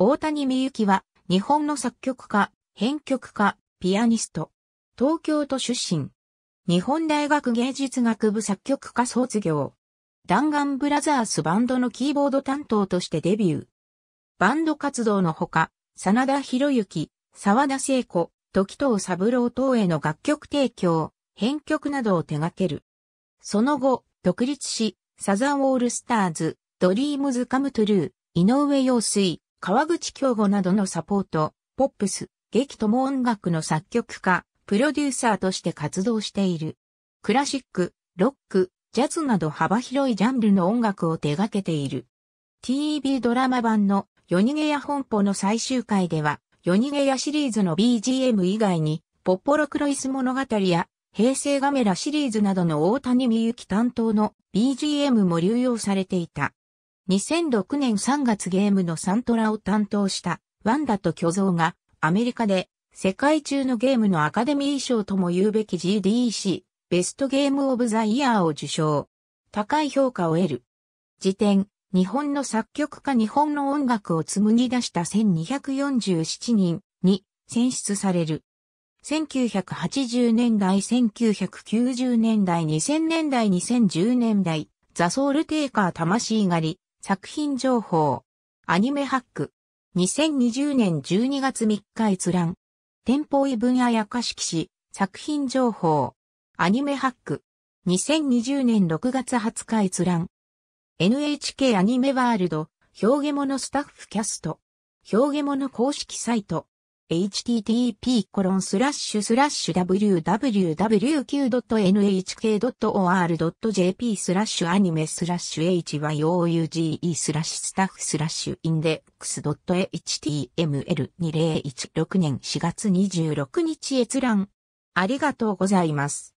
大谷美幸は、日本の作曲家、編曲家、ピアニスト。東京都出身。日本大学芸術学部作曲家卒業。弾丸ブラザースバンドのキーボード担当としてデビュー。バンド活動のほか、真田広之、沢田聖子、時藤三郎等への楽曲提供、編曲などを手掛ける。その後、独立し、サザンオールスターズ、ドリームズカムトゥルー、井上陽水、川口京吾などのサポート、ポップス、劇とも音楽の作曲家、プロデューサーとして活動している。クラシック、ロック、ジャズなど幅広いジャンルの音楽を手掛けている。TEB ドラマ版の夜逃げ屋本舗の最終回では、夜逃げ屋シリーズの BGM 以外に、ポッポロクロイス物語や、平成ガメラシリーズなどの大谷美幸担当の BGM も流用されていた。2006年3月ゲームのサントラを担当したワンダと巨像がアメリカで世界中のゲームのアカデミー賞とも言うべき g d c ベストゲームオブザイヤーを受賞。高い評価を得る。時点、日本の作曲家日本の音楽を紡ぎ出した1247人に選出される。1980年代、1990年代、2000年代、2010年代、ザソウルテーカー魂狩り、作品情報。アニメハック。2020年12月3日閲覧。店舗異分野や貸し市。作品情報。アニメハック。2020年6月20日閲覧。NHK アニメワールド。表現物スタッフキャスト。表現物公式サイト。http://www.nhk.or.jp スラッシュアニメスラッシュ hyouge スラッシュスタッフスラッシュインデックス .html2016 年4月26日閲覧。ありがとうございます。